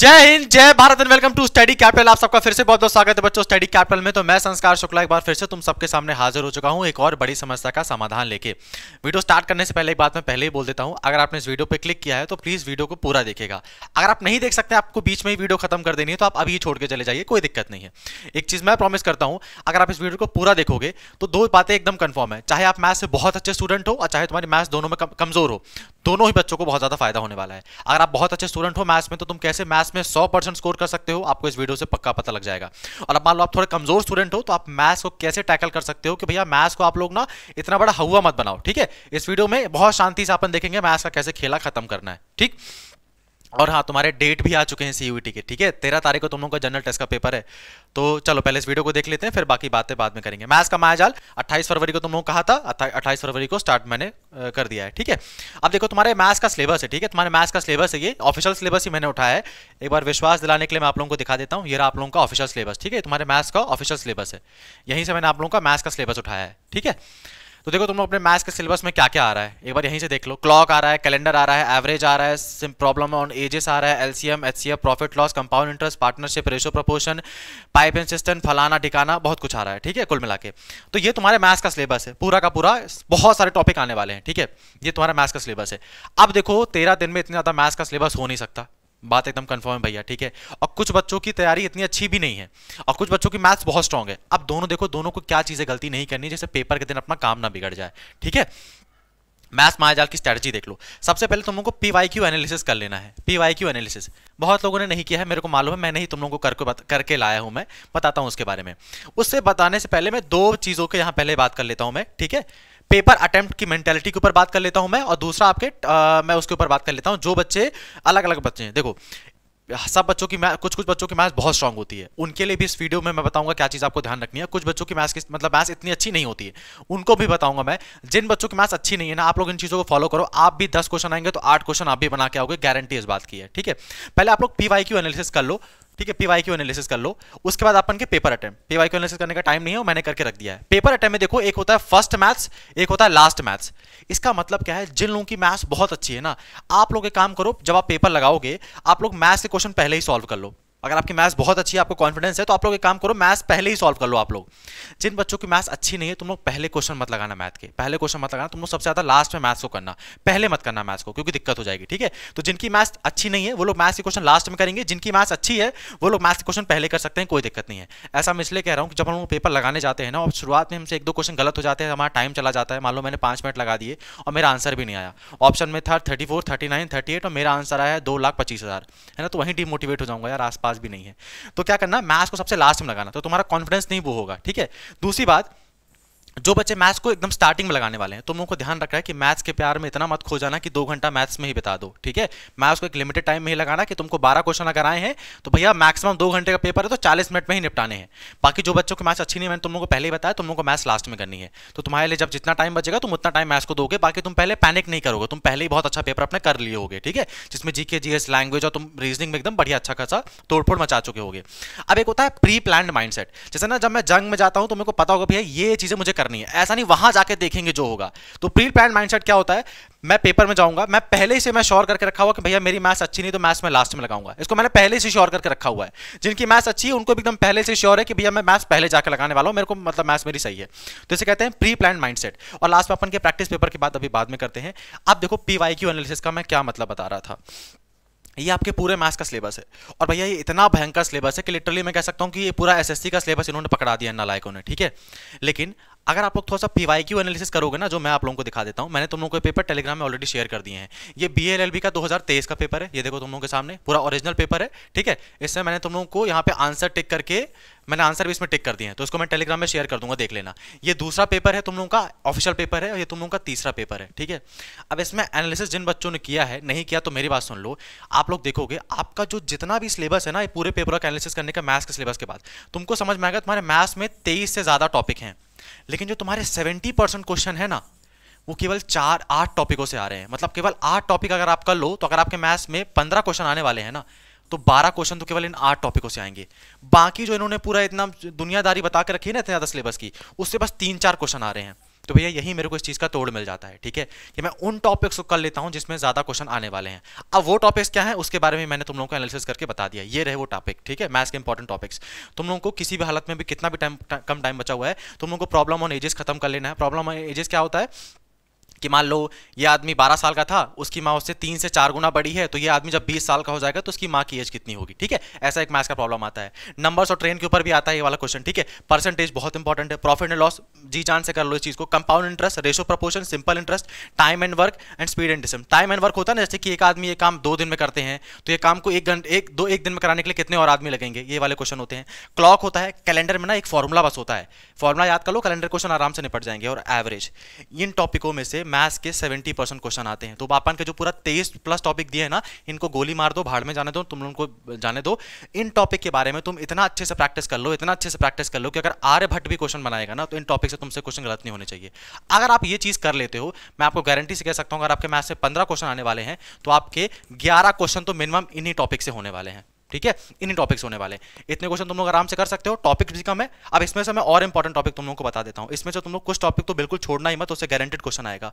जय हिंद जय Bharat and welcome to Study Capital आप सबका फिर से बहुत बहुत स्वागत है बच्चों स्टडी कैपिटल में तो मैं संस्कार शुक्ला एक बार फिर से तुम सबके सामने हाजिर हो चुका हूं एक और बड़ी समस्या का समाधान लेके वीडियो स्टार्ट करने से पहले एक बात मैं पहले ही बोल देता हूं अगर आपने इस वीडियो पर क्लिक किया है तो प्लीज वीडियो को पूरा देखेगा अगर आप नहीं देख सकते आपको बीच में ही वीडियो खत्म कर देनी है तो आप अभी छोड़ के चले जाइए कोई दिक्कत नहीं है एक चीज मैं प्रॉमिस करता हूं अगर आप इस वीडियो को पूरा देखोगे तो दो बातें एकदम कन्फर्म है चाहे आप मैथ से बहुत अच्छे स्टूडेंट हो और चाहे तुम्हारी मैथ्स दोनों में कमजोर हो दोनों ही बच्चों को बहुत ज्यादा फायदा होने वाला है अगर आप बहुत अच्छे स्टूडेंट हो मैथ्स में तो तुम कैसे मैथ मैथ्स में सौ परसेंट स्कोर कर सकते हो आपको इस वीडियो से पक्का पता लग जाएगा और अब मान लो आप थोड़े कमजोर स्टूडेंट हो तो आप मैथ्स को कैसे टैकल कर सकते हो कि भैया मैथ्स को आप लोग ना इतना बड़ा हवा मत बनाओ ठीक है इस वीडियो में बहुत शांति से अपन देखेंगे मैथ्स का कैसे खेला खत्म करना है ठीक और हाँ तुम्हारे डेट भी आ चुके हैं सी यू टी के ठीक है तेरह तारीख को तुम लोगों का जनरल टेस्ट का पेपर है तो चलो पहले इस वीडियो को देख लेते हैं फिर बाकी बातें बाद में करेंगे मैथ्स का माया जाल अट्ठाईस फरवरी को तुम लोगों को कहा था अट्ठाईस फरवरी को स्टार्ट मैंने कर दिया है ठीक है अब देखो तुम्हारे मैथ्स का सिलेबस है ठीक है तुम्हारे मैथ्स का सिलेबस है ये ऑफिशियल सिलेबस ही मैंने उठाया है एक बार विश्वास दिलाने के लिए मैं आप लोगों को दिखा देता हूँ ये रहा आप लोगों का ऑफिशियल सिलेबस ठीक है तुम्हारे मैथ्स का ऑफिशियल सिलेबस है यहीं से मैंने आप लोगों का मैथ्स का सिलेबस उठाया है ठीक है तो देखो तुम लोग अपने मैथ्स के सिलेबस में क्या क्या आ रहा है एक बार यहीं से देख लो क्लॉक आ रहा है कैलेंडर आ रहा है एवरेज आ रहा है प्रॉब्लम ऑन एजेस आ रहा है LCM HCF profit loss compound interest partnership ratio proportion pipe and system फलाना ठिकाना बहुत कुछ आ रहा है ठीक है कुल मिला के तो ये तुम्हारे मैथ्स का सिलेबस है पूरा का पूरा बहुत सारे टॉपिक आने वाले हैं ठीक है ये तुम्हारा मैथ्स का सिलेबस है अब देखो तेरह दिन में इतना ज़्यादा मैथ्स का सिलेबस हो नहीं सकता बात एकदम कंफर्म है भैया ठीक है और कुछ बच्चों की तैयारी इतनी अच्छी भी नहीं है और कुछ बच्चों की मैथ्स बहुत स्ट्रॉग है अब दोनों देखो दोनों को क्या चीज़ें गलती नहीं करनी जैसे पेपर के दिन अपना काम ना बिगड़ जाए ठीक है मैथ्स मायाजाल की स्ट्रेटजी देख लो सबसे पहले तुम लोगों को पी क्यू एनालिसिस कर लेना है पी क्यू एनालिसिस बहुत लोगों ने नहीं किया है मेरे को मालूम है मैं नहीं तुम लोगों को करके करके लाया हूं मैं बताता हूं उसके बारे में उससे बताने से पहले मैं दो चीज़ों के यहां पहले बात कर लेता हूं मैं ठीक है पेपर अटेम्प्ट की मेंटेलिटी के ऊपर बात कर लेता हूं मैं और दूसरा आपके आ, मैं उसके ऊपर बात कर लेता हूं जो बच्चे अलग अलग बच्चे हैं देखो सब बच्चों की मैथ कुछ कुछ बच्चों की मैथ बहुत स्ट्रांग होती है उनके लिए भी इस वीडियो में मैं बताऊंगा क्या चीज़ आपको ध्यान रखनी है कुछ बच्चों की मैथ की मतलब मैथ इतनी अच्छी नहीं होती है उनको भी बताऊंगा मैं जिन बच्चों की मैथ अच्छी नहीं है ना आप लोग इन चीज़ों को फॉलो करो आप भी दस क्वेश्चन आएंगे तो आठ क्वेश्चन आप भी बना के आओगे गारंटी इस बात की है ठीक है पहले आप लोग पी वाई क्यू एनालिसिस कर लो ठीक है पीवाई क्यू एनालिसिस कर लो उसके बाद अपन के paper attempt PY Q analysis करने का टाइम नहीं है मैंने करके रख दिया है पेपर अटैम्प में देखो एक होता है फर्स्ट मैथ्स एक होता है लास्ट मैथ्स इसका मतलब क्या है जिन लोगों की मैथ्स बहुत अच्छी है ना आप लोग एक काम करो जब आप पेपर लगाओगे आप लोग मैथ्स के क्वेश्चन पहले ही सॉल्व कर लो अगर आपकी मैथ्स बहुत अच्छी है आपको कॉन्फिडेंस है तो आप लोग एक काम करो मैथ्स पहले ही सॉल्व कर लो आप लोग जिन बच्चों की मैथ्स अच्छी नहीं है तुम लोग पहले क्वेश्चन मत लगाना मैथ के पहले क्वेश्चन मत लगाना तुम लोग सबसे ज़्यादा लास्ट में मैथ्स को करना पहले मत करना मैथ्स को क्योंकि दिक्कत हो जाएगी ठीक है तो जिनकी मैथ्स अच्छी नहीं है वो लोग मैथ्स के क्वेश्चन लास्ट में करेंगे जिनकी मैथ्स अच्छी है वो लोग मैथ्स के क्वेश्चन पहले कर सकते हैं कोई दिक्कत नहीं है ऐसा मैं इसलिए कह रहा हूँ कि जब हम पेपर लगाने जाते हैं ना और शुरुआत में हमसे एक दो क्वेश्चन गलत हो जाते हैं हमारा टाइम चला जाता है मान लो मैंने पाँच मिनट लगा दिए और मेरा आंसर भी नहीं आया ऑप्शन में था thirty four thirty nine thirty eight और मेरा आंसर आया दो लाख पच्चीस हज़ार है ना तो वहीं डिमोटिवेट हो जाऊंगा यार आसपास पास भी नहीं है तो क्या करना मैथ्स को सबसे लास्ट में लगाना तो तुम्हारा कॉन्फिडेंस नहीं वो होगा ठीक है दूसरी बात जो बच्चे मैथ्स को एकदम स्टार्टिंग में लगाने वाले हैं तो को ध्यान रखना है कि मैथ्स के प्यार में इतना मत खो जाना कि दो घंटा मैथ्स में ही बिता दो ठीक है मैथ्स को एक लिमिटेड टाइम में ही लगाना कि तुमको बारह क्वेश्चन अगर आए हैं तो भैया मैक्सिमम दो घंटे का पेपर है तो चालीस मिनट में ही निपटाने हैं बाकी जो बच्चों की मैथ्स अच्छी नहीं मैंने तुम लोगों को पहले ही बताया तुम लोगों को मैथ्स लास्ट में करनी है तो तुम्हारे लिए जब जितना टाइम बचेगा तुम उतना टाइम मैथ्स को दोगे बाकी तुम पहले पैनिक नहीं करोगे तुम पहले ही बहुत अच्छा पेपर अपने कर लिए होगे ठीक है जिसमें जीके जीएस लैंग्वेज और तुम रीजनिंग में एकदम बढ़िया अच्छा खासा तोड़फोड़ मचा चुके होगे अब एक होता है प्री प्लान माइंड जैसे ना जब मैं जंग में जाता हूँ तो मेरे को पता होगा भैया ये चीजें मुझे करनी है ऐसा नहीं वहां जाके देखेंगे जो होगा तो प्री प्लान माइंडसेट क्या होता है मैं पेपर में जाऊंगा मैं पहले से मैं श्योर करके रखा हुआ कि भैया मेरी मैथ्स अच्छी नहीं तो मैथ्स में लास्ट में लगाऊंगा इसको मैंने पहले से श्योर करके रखा हुआ है जिनकी मैथ्स अच्छी है उनको भी एकदम पहले से श्योर है कि भैया मैं मैथ्स पहले जाकर लगाने वाला हूं मेरे को मतलब मैथ्स मेरी सही है तो इसे कहते हैं प्री प्लान माइंडसेट और लास्ट में अपन के प्रैक्टिस पेपर की बात अभी बाद में करते हैं अब देखो पी वाई क्यू एनालिसिस का मैं क्या मतलब बता रहा था ये आपके पूरे मैथ्स का सिलेबस है और भैया ये इतना भयंकर सिलेबस है कि लिटरली मैं कह सकता हूँ कि ये पूरा एसएससी का सिलेबस इन्होंने पकड़ा दिया नालायकों ने ठीक है लेकिन अगर आप लोग थोड़ा सा पी वाई क्यू एनालिसिस करोगे ना जो मैं आप लोगों को दिखा देता हूँ मैंने तुम लोगों के पेपर टेलीग्राम में ऑलरेडी शेयर कर दिए हैं ये बी एल एल बी का 2023 का पेपर है ये देखो तुम लोगों के सामने पूरा ओरिजिनल पेपर है ठीक है इसमें मैंने तुम लोगों को यहाँ पे आंसर टिक करके मैंने आंसर भी इसमें टिक कर दिए हैं तो इसको मैं टेलीग्राम में शेयर कर दूंगा देख लेना ये दूसरा पेपर है तुम लोगों का ऑफिशियल पेपर है और ये तुम लोगों का तीसरा पेपर है ठीक है अब इसमें एनालिसिस जिन बच्चों ने किया है नहीं किया तो मेरी बात सुन लो आप लोग देखोगे आपका जो जितना भी सिलेबस है ना ये पूरे पेपर का एनालिसिस करने का मैथ्स के सिलेबस के बाद तुमको समझ में आएगा तुम्हारे मैथ्स में तेईस से ज़्यादा टॉपिक हैं लेकिन जो तुम्हारे सेवेंटी परसेंट क्वेश्चन है ना वो केवल चार आठ टॉपिकों से आ रहे हैं मतलब केवल आठ टॉपिक अगर आप कर लो तो अगर आपके मैथ्स में पंद्रह क्वेश्चन आने वाले हैं ना तो बारह क्वेश्चन तो केवल इन आठ टॉपिकों से आएंगे बाकी जो इन्होंने पूरा इतना दुनियादारी बता के रखी है ना इतना सिलेबस की उससे बस तीन चार क्वेश्चन आ रहे हैं तो भैया यही मेरे को इस चीज़ का तोड़ मिल जाता है ठीक है कि मैं उन टॉपिक्स को कर लेता हूँ जिसमें ज़्यादा क्वेश्चन आने वाले हैं अब वो टॉपिक्स क्या है उसके बारे में मैंने तुम लोगों को एनालिसिस करके बता दिया ये रहे वो टॉपिक ठीक है मैथ्स के इंपॉर्टेंट टॉपिक्स तुम लोगों को किसी भी हालत में भी कितना भी टाइम कम टाइम बचा हुआ है तुम लोगों को प्रॉब्लम ऑन एजेस खत्म कर लेना है प्रॉब्लम ऑन एजेस क्या होता है कि मान लो ये आदमी 12 साल का था उसकी माँ उससे तीन से चार गुना बड़ी है तो ये आदमी जब 20 साल का हो जाएगा तो उसकी माँ की एज कितनी होगी ठीक है ऐसा एक मैथ्स का प्रॉब्लम आता है नंबर्स और ट्रेन के ऊपर भी आता है ये वाला क्वेश्चन ठीक है परसेंटेज बहुत इंपॉर्टेंट है प्रॉफिट एंड लॉस जी जान से कर लो इस चीज़ को compound interest ratio proportion simple interest time and work and speed and distance time and work होता है ना जैसे कि एक आदमी ये काम दो दिन में करते हैं तो ये काम को एक घंटे एक दो एक दिन में कराने के लिए कितने और आदमी लगेंगे ये वाले क्वेश्चन होते हैं क्लॉक होता है कैलेंडर में ना एक फॉर्मूला बस होता है फॉर्मूला याद कर लो कैलेंडर क्वेश्चन आराम से निपट जाएंगे और एवरेज इन टॉपिकों में से मैथ्स के सेवेंटी क्वेश्चन आते हैं तो बापन के जो पूरा तेईस प्लस टॉपिक दिए हैं ना इनको गोली मार दो भाड़ में जाने दो तुम लोग को जाने दो इन टॉपिक के बारे में तुम इतना अच्छे से प्रैक्टिस कर लो इतना अच्छे से प्रैक्टिस कर लो कि अगर आर्यभट्ट भी क्वेश्चन बनाएगा ना तो इन टॉपिक से तुमसे क्वेश्चन गलत नहीं होने चाहिए अगर आप ये चीज़ कर लेते हो मैं आपको गारंटी से कह सकता हूँ अगर आपके मैथ से पंद्रह क्वेश्चन आने वाले हैं तो आपके ग्यारह क्वेश्चन तो मिनिमम इन्हीं टॉपिक से होने वाले हैं ठीक है इन्हीं टॉपिक्स होने वाले इतने क्वेश्चन तुम लोग आराम से कर सकते हो टॉपिक भी कम है अब इसमें से मैं और इंपॉर्टेंट टॉपिक तुम लोग को बता देता हूँ इसमें से तुम लोग कुछ टॉपिक तो बिल्कुल छोड़ना ही मत उससे गारंटेड क्वेश्चन आएगा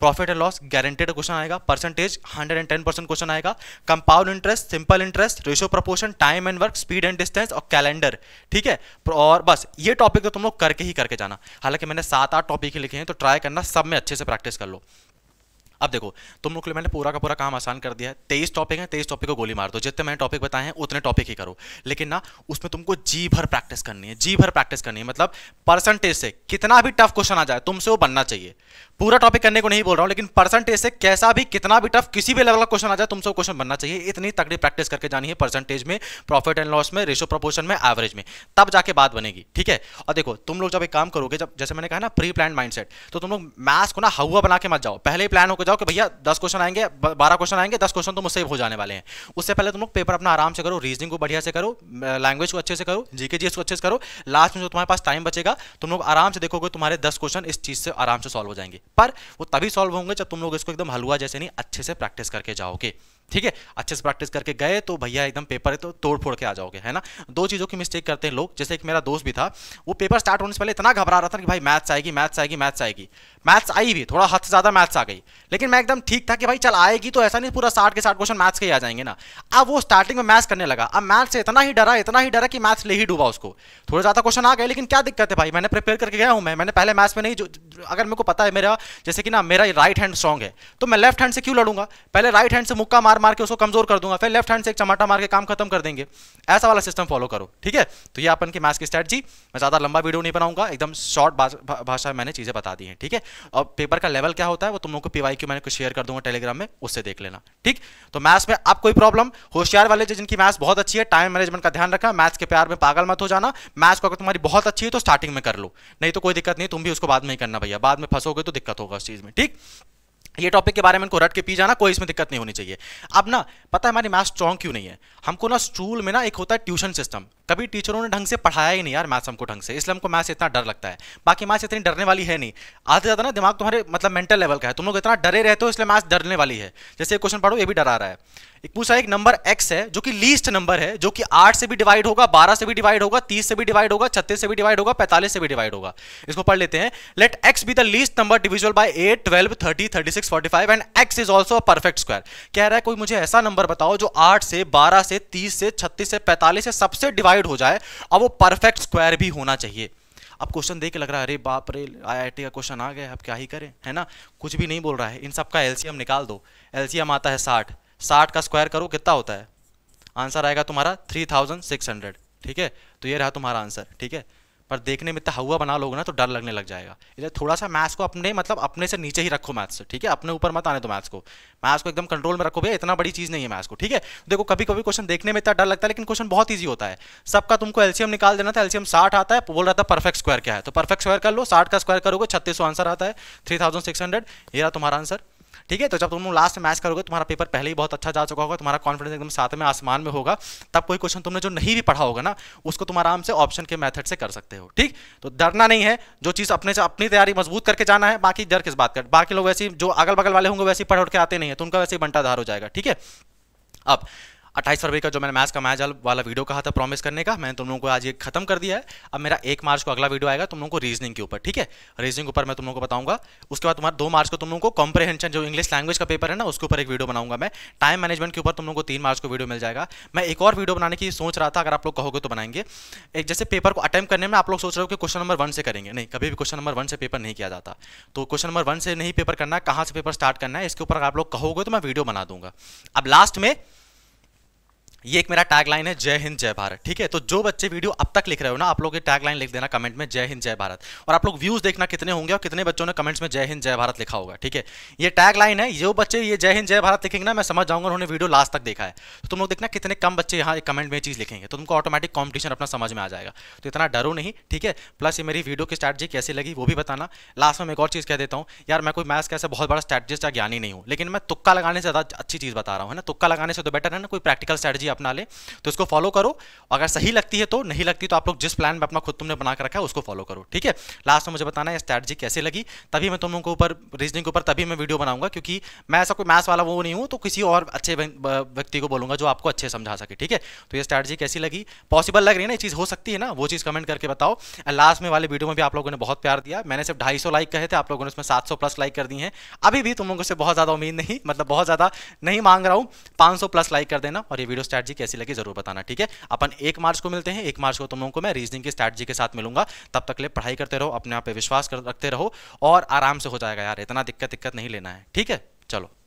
profit and loss guaranteed question आएगा percentage hundred and ten percent question आएगा compound interest simple interest ratio proportion time and work speed and distance और कैलेंडर ठीक है और बस ये टॉपिक तो तुम लोग करके ही करके जाना हालांकि मैंने सात आठ टॉपिक ही लिखे हैं तो ट्राई करना सब में अच्छे से प्रैक्टिस कर लो अब देखो तुम लोग के लिए मैंने पूरा का पूरा काम आसान कर दिया है तेईस टॉपिक है तेईस टॉपिक को गोली मार दो जितने मैंने टॉपिक बताए हैं उतने टॉपिक ही करो लेकिन ना उसमें तुमको जी भर प्रैक्टिस करनी है जी भर प्रैक्टिस करनी है मतलब परसेंटेज से कितना भी टफ क्वेश्चन आ जाए तुमसे वो बनना चाहिए पूरा टॉपिक करने को नहीं बोल रहा हूँ लेकिन परसेंटेज से कैसा भी कितना भी टफ किसी भी लेवल का क्वेश्चन आ जाए तुमसे वो क्वेश्चन बनना चाहिए इतनी तकड़ी प्रैक्टिस करके जानी है परसेंटेज में प्रॉफिट एंड लॉस में रेशो प्रपोर्शन में एवरेज में तब जाके बात बनेगी ठीक है और देखो तुम लोग जब एक काम करोगे जब जैसे मैंने कहा ना प्री प्लान माइंड तो तुम लोग मैथ्स को ना हवा बना के मत जाओ पहले ही प्लान होकर जाओ कि भैया दस क्वेश्चन आएंगे बारह क्वेश्चन आएंगे दस क्वेश्चन तो मुझसे हो जाने वाले हैं उससे पहले तुम लोग पेपर अपना आराम से करो रीजनिंग को बढ़िया से करो लैंग्वेज को अच्छे से करो जीके जी को अच्छे से करो लास्ट में जो तुम्हारे पास टाइम बचेगा तुम लोग आराम से देखोगे तुम्हारे दस क्वेश्चन इस चीज़ से आराम से सॉल्व हो जाएंगे पर वो तभी सॉल्व होंगे जब तुम लोग इसको एकदम हलवा जैसे नहीं अच्छे से प्रैक्टिस करके जाओगे ठीक है अच्छे से प्रैक्टिस करके गए तो भैया एकदम पेपर है तो तोड़ फोड़ के आ जाओगे है ना दो चीज़ों की मिस्टेक करते हैं लोग जैसे एक मेरा दोस्त भी था वो पेपर स्टार्ट होने से पहले इतना घबरा रहा था कि भाई मैथ्स आएगी मैथ्स आएगी मैथ्स आएगी मैथ्स आई भी थोड़ा हद से ज़्यादा मैथ्स आ गई लेकिन मैं एकदम ठीक था कि भाई चल आएगी तो ऐसा नहीं पूरा साठ के साठ क्वेश्चन मैथ्स के ही आ जाएंगे ना अब वो स्टार्टिंग में मैथ्स करने लगा अब मैथ्स से इतना ही डरा इतना ही डरा कि मैथ्स ले ही डूबा उसको थोड़ा ज़्यादा क्वेश्चन आ गए लेकिन क्या दिक्कत है भाई मैंने प्रिपेयर करके गया हूँ मैं मैंने पहले मैथ्स में नहीं जो अगर मेरे को पता है मेरा जैसे कि ना मेरा राइट हैंड स्ट्रॉन्ग है तो मैं लेफ्ट हैंड से क्यों लड़ूंगा पहले राइट हैंड से मुक्का मार मार मार के उसको कमजोर कर दूंगा फिर लेफ्ट हैंड से एक चमाटा मार के काम खत्म कर देंगे ऐसा वाला सिस्टम फॉलो करो ठीक है तो ये अपन की मैथ्स की स्ट्रेटजी मैं ज़्यादा लंबा वीडियो नहीं बनाऊंगा एकदम शॉर्ट भाषा में मैंने चीज़ें बता दी हैं ठीक है और पेपर का लेवल क्या होता है वो तुम लोग को पीवाई क्यू मैंने कुछ शेयर कर दूंगा टेलीग्राम में उससे देख लेना ठीक तो मैथ्स में आप कोई प्रॉब्लम होशियार वाले जिनकी मैथ्स बहुत अच्छी है टाइम मैनेजमेंट का ध्यान रखा मैथ्स के प्यार में पागल मत हो जाना मैथ्स को अगर तुम्हारी बहुत अच्छी है तो स्टार्टिंग में कर लो नहीं तो कोई दिक्कत नहीं तुम भी उसको बाद में ही करना भैया बाद में फंसोगे तो दिक्कत होगा उस चीज़ में ठीक ये टॉपिक के बारे में इनको रट के पी जाना कोई इसमें दिक्कत नहीं होनी चाहिए अब ना पता है हमारी मैथ स्ट्रॉन्ग क्यों नहीं है हमको ना स्कूल में ना एक होता है ट्यूशन सिस्टम कभी टीचरों ने ढंग से पढ़ाया ही नहीं यार मैथ्स हमको ढंग से इसलिए हमको मैथ्स इतना डर लगता है बाकी मैथ्स इतनी डरने वाली है नहीं आधे ज़्यादा ना दिमाग तुम्हारे मतलब मेंटल लेवल का है तुम लोग इतना डरे रहते हो इसलिए मैथ्स डरने वाली है जैसे एक क्वेश्चन पढ़ो ये भी डरा रहा है एक पूछा एक नंबर एक्स है जो कि लीस्ट नंबर है जो कि आठ से भी डिवाइड होगा बारह से भी डिवाइड होगा तीस से भी डिवाइड होगा छत्तीस से भी डिवाइड होगा पैंतालीस से भी डिवाइड होगा इसको पढ़ लेते हैं let X be the least number divisible by eight twelve thirty thirty six six forty five and X is also perfect square कह रहा है कोई मुझे ऐसा नंबर बताओ जो आठ से बारह से तीस से छत्तीस से पैंतालीस से सबसे डिवाइड हो जाए और वो परफेक्ट स्क्वायर भी होना चाहिए अब क्वेश्चन देख के लग रहा है अरे बाप रे आईआईटी का क्वेश्चन आ गया अब क्या ही करें है ना कुछ भी नहीं बोल रहा है इन सब का एलसीएम निकाल दो एलसीएम आता है साठ साठ का स्क्वायर करो कितना होता है आंसर आएगा तुम्हारा थ्री थाउजेंड सिक्स हंड्रेड ठीक है तो ये रहा तुम्हारा आंसर ठीक है पर देखने में इतना हवा बना लोगे ना तो डर लगने लग जाएगा इधर थोड़ा सा मैथ्स को अपने मतलब अपने से नीचे ही रखो मैथ्स ठीक है अपने ऊपर मत आने दो मैथ्स को मैथ्स को एकदम कंट्रोल में रखो भैया इतना बड़ी चीज़ नहीं है मैथ्स को ठीक है देखो कभी कभी क्वेश्चन देखने में इतना डर लगता है लेकिन क्वेश्चन बहुत ईजी होता है सबका तुमको एलसीएम निकाल देना था एलसीएम साठ आता है बोल रहा था परफेक्ट स्क्वायर क्या है तो परफेक्ट स्क्वायर कर लो साठ का स्क्वायर करोगे छत्तीस आंसर आता है थ्री थाउजेंड सिक्स हंड्रेड ये रहा तुम्हारा आंसर ठीक है तो जब तुम लास्ट मैच करोगे तुम्हारा पेपर पहले ही बहुत अच्छा जा चुका होगा तुम्हारा कॉन्फिडेंस एकदम साथ में आसमान में होगा तब कोई क्वेश्चन तुमने जो नहीं भी पढ़ा होगा ना उसको तुम आराम से ऑप्शन के मैथड से कर सकते हो ठीक तो डरना नहीं है जो चीज़ अपने से अपनी तैयारी मजबूत करके जाना है बाकी डर किस बात कर बाकी लोग वैसे जो अगल बगल वाले होंगे वैसे पढ़ उठ के आते नहीं है तो उनका वैसे ही बंटाधार हो जाएगा ठीक है अब अट्ठाईस फरवरी का जो मैंने मैच का मैच वाला वीडियो कहा था प्रॉमिस करने का मैंने तुम लोगों को आज ये खत्म कर दिया है अब मेरा एक मार्च को अगला वीडियो आएगा तुम लोगों को रीजनिंग के ऊपर ठीक है रीजनिंग ऊपर मैं तुम लोगों को बताऊंगा उसके बाद तुम्हारा दो मार्च को तुम लोगों को कॉम्प्रहेंशन जो इंग्लिश लैंग्वेज का पेपर है ना उसके ऊपर एक वीडियो बनाऊंगा मैं टाइम मैनेजमेंट के ऊपर तुम लोगों को तीन मार्च को वीडियो मिल जाएगा मैं एक और वीडियो बनाने की सोच रहा था अगर आप लोग कहोगे तो बनाएंगे एक जैसे पेपर को अटैम्प करने में आप लोग सोच रहे हो कि क्वेश्चन नंबर वन से करेंगे नहीं कभी भी क्वेश्चन नंबर वन से पेपर नहीं किया जाता तो क्वेश्चन नंबर वन से नहीं पेपर करना है कहाँ से पेपर स्टार्ट करना है इसके ऊपर आप लोग कहोगे तो मैं वीडियो बना दूंगा अब लास्ट में ये एक मेरा टैग लाइन है जय हिंद जय भारत ठीक है तो जो बच्चे वीडियो अब तक लिख रहे हो ना आप लोग ये टैग लाइन लिख देना कमेंट में जय हिंद जय भारत और आप लोग व्यूज देखना कितने होंगे और कितने बच्चों ने कमेंट्स में जय हिंद जय भारत लिखा होगा ठीक है ये टैग लाइन है जो बच्चे ये जय हिंद जय भारत लिखेंगे ना मैं समझ जाऊंगा उन्होंने वीडियो लास्ट तक देखा है तो तुम लोग देखना कितने कम बच्चे यहाँ कमेंट में चीज लिखेंगे तो तुमको ऑटोमेटिक कॉम्पिटिशन अपना समझ में आ जाएगा तो इतना डरो नहीं ठीक है प्लस ये मेरी वीडियो की स्ट्रैटेजी कैसी लगी वो भी बताना लास्ट में एक और चीज़ कह देता हूँ यार मैं कोई मैथ्स कैसे बहुत बड़ा स्ट्रैटेजिस्ट या ज्ञानी नहीं हूँ लेकिन मैं तुक्का लगाने से ज़्यादा अच्छी चीज़ बता रहा हूँ ना तुक्का लगाने से तो बेटर है ना कोई प्रैक्टिकल स्ट्रैटेजी अपना ले तो इसको फॉलो करो अगर सही लगती है तो नहीं लगती तो आप लोग जिस प्लान में अपना खुद तुमने बना कर रखा है उसको फॉलो करो ठीक है लास्ट में मुझे बताना है स्ट्रैटजी कैसे लगी तभी मैं तुम लोगों के ऊपर रीजनिंग के ऊपर तभी मैं वीडियो बनाऊंगा क्योंकि मैं ऐसा कोई मैथ्स वाला वो नहीं हूँ तो किसी और अच्छे व्यक्ति को बोलूंगा जो आपको अच्छे समझा सके ठीक है तो ये स्ट्रैटेजी कैसी लगी पॉसिबल लग रही है ना ये चीज़ हो सकती है ना वो चीज़ कमेंट करके बताओ लास्ट में वाले वीडियो में भी आप लोगों ने बहुत प्यार दिया मैंने सिर्फ ढाई लाइक कहे थे आप लोगों ने उसमें सात प्लस लाइक कर दी है अभी भी तुम लोगों से बहुत ज़्यादा उम्मीद नहीं मतलब बहुत ज़्यादा नहीं मांग रहा हूँ पाँच प्लस लाइक कर देना और ये वीडियो स्टार्ट स्ट्रैटी कैसी लगी जरूर बताना ठीक है अपन एक मार्च को मिलते हैं एक मार्च को तुम लोगों को मैं रीजनिंग की स्ट्रैटी के साथ मिलूंगा तब तक ले पढ़ाई करते रहो अपने आप पर विश्वास रखते रहो और आराम से हो जाएगा यार इतना दिक्कत दिक्कत नहीं लेना है ठीक है चलो